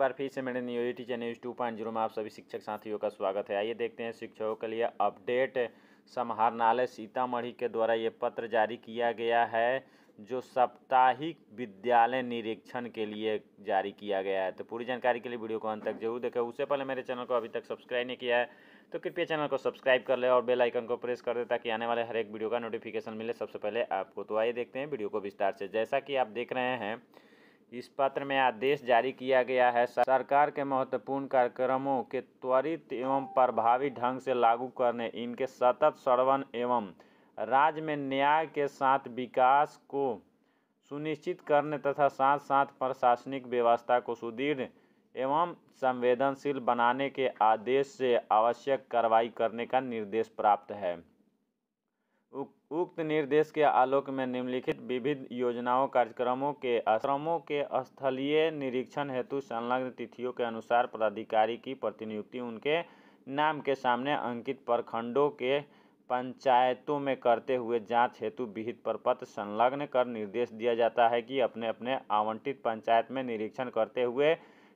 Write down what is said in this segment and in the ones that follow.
बार फिर से मैंने new T channel two point zero में आप सभी शिक्षक साथियों का स्वागत है आइए देखते हैं शिक्षकों के लिए अपडेट समाहरणालय सीतामढ़ी के द्वारा ये पत्र जारी किया गया है जो साप्ताहिक विद्यालय निरीक्षण के लिए जारी किया गया है तो पूरी जानकारी के लिए वीडियो को अंत तक जरूर देखें उससे पहले मेरे चैनल को अभी तक सब्सक्राइब नहीं किया है तो कृपया चैनल को सब्सक्राइब कर ले और बेल आइकन को प्रेस कर दे ताकि आने वाले हर एक वीडियो का नोटिफिकेशन मिले सबसे पहले आपको तो आइए देखते हैं वीडियो को विस्तार से जैसा कि आप देख रहे हैं इस पत्र में आदेश जारी किया गया है सरकार के महत्वपूर्ण कार्यक्रमों के त्वरित एवं प्रभावी ढंग से लागू करने इनके सतत श्रवण एवं राज्य में न्याय के साथ विकास को सुनिश्चित करने तथा साथ साथ प्रशासनिक व्यवस्था को सुदृढ़ एवं संवेदनशील बनाने के आदेश से आवश्यक कार्रवाई करने का निर्देश प्राप्त है उक्त निर्देश के आलोक में निम्नलिखित विविध योजनाओं कार्यक्रमों के आश्रमों के स्थलीय निरीक्षण हेतु संलग्न तिथियों के अनुसार पदाधिकारी की प्रतिनियुक्ति उनके नाम के सामने अंकित प्रखंडों के पंचायतों में करते हुए जांच हेतु विहित प्रपत्र संलग्न कर निर्देश दिया जाता है कि अपने अपने आवंटित पंचायत में निरीक्षण करते हुए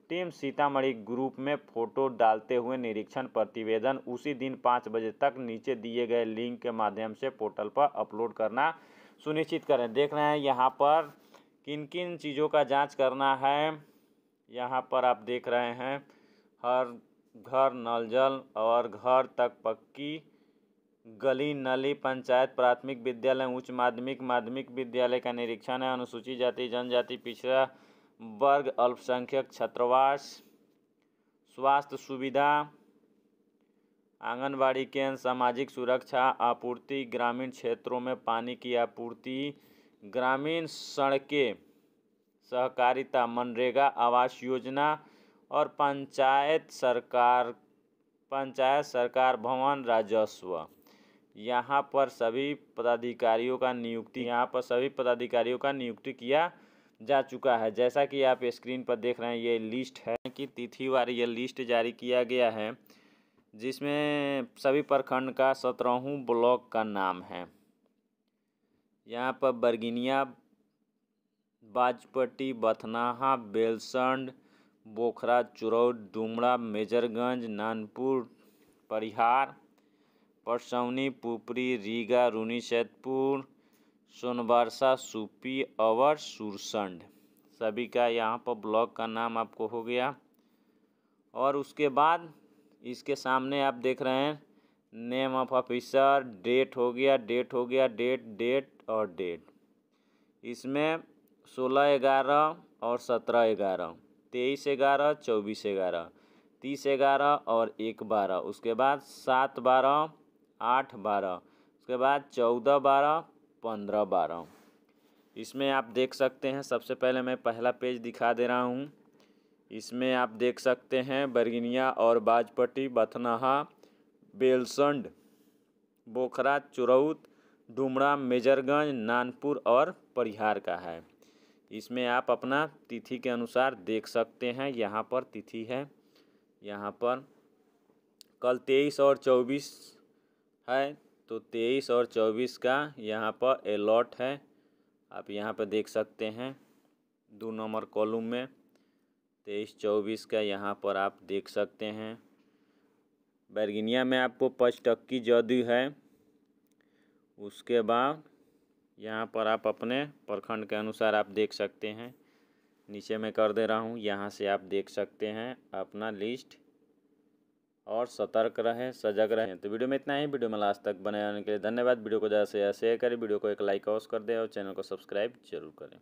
टीम सीतामढ़ी ग्रुप में फोटो डालते हुए निरीक्षण प्रतिवेदन उसी दिन पाँच बजे तक नीचे दिए गए लिंक के माध्यम से पोर्टल पर अपलोड करना सुनिश्चित करें देख रहे हैं यहाँ पर किन किन चीज़ों का जांच करना है यहाँ पर आप देख रहे हैं हर घर नल जल और घर तक पक्की गली नली पंचायत प्राथमिक विद्यालय उच्च माध्यमिक माध्यमिक विद्यालय का निरीक्षण है अनुसूचित जाति जनजाति पिछड़ा वर्ग अल्पसंख्यक छात्रावास स्वास्थ्य सुविधा आंगनबाड़ी केंद्र सामाजिक सुरक्षा आपूर्ति ग्रामीण क्षेत्रों में पानी की आपूर्ति ग्रामीण सड़कें सहकारिता मनरेगा आवास योजना और पंचायत सरकार पंचायत सरकार भवन राजस्व यहाँ पर सभी पदाधिकारियों का नियुक्ति यहाँ पर सभी पदाधिकारियों का नियुक्ति किया जा चुका है जैसा कि आप स्क्रीन पर देख रहे हैं ये लिस्ट है कि तिथिवार ये लिस्ट जारी किया गया है जिसमें सभी प्रखंड का सत्रहों ब्लॉक का नाम है यहाँ पर बरगिनिया बाजपट्टी बथनाहा बेलसंड बोखरा चुरौट डुमरा मेजरगंज नानपुर परिहार परसौनी पुपरी रीगा रूनी सैदपुर सोनवर्षा सूपी और सुरसंड सभी का यहाँ पर ब्लॉक का नाम आपको हो गया और उसके बाद इसके सामने आप देख रहे हैं नेम ऑफ ऑफिसर डेट हो गया डेट हो गया डेट डेट और डेट इसमें सोलह ग्यारह और सत्रह ग्यारह तेईस ग्यारह चौबीस ग्यारह तीस ग्यारह और एक बारह उसके बाद सात बारह आठ बारह उसके बाद चौदह बारह पंद्रह बारह इसमें आप देख सकते हैं सबसे पहले मैं पहला पेज दिखा दे रहा हूँ इसमें आप देख सकते हैं बरगिनिया और बाजपट्टी बथनाहा बेलसंड बोखरा चुरौत डुमरा मेजरगंज नानपुर और परिहार का है इसमें आप अपना तिथि के अनुसार देख सकते हैं यहाँ पर तिथि है यहाँ पर कल तेईस और चौबीस है तो तेईस और चौबीस का यहाँ पर एलॉट है आप यहाँ पर देख सकते हैं दो नंबर कॉलम में तेईस चौबीस का यहाँ पर आप देख सकते हैं बैरगिनिया में आपको पचटक्की जदू है उसके बाद यहाँ पर आप अपने प्रखंड के अनुसार आप देख सकते हैं नीचे मैं कर दे रहा हूँ यहाँ से आप देख सकते हैं अपना लिस्ट और सतर्क रहें सजग रहें तो वीडियो में इतना ही वीडियो में लास्ट तक बने रहने के लिए धन्यवाद वीडियो को ज़्यादा से ज़्यादा शेयर करें वीडियो को एक लाइक अवश्य कर दें और चैनल को सब्सक्राइब जरूर करें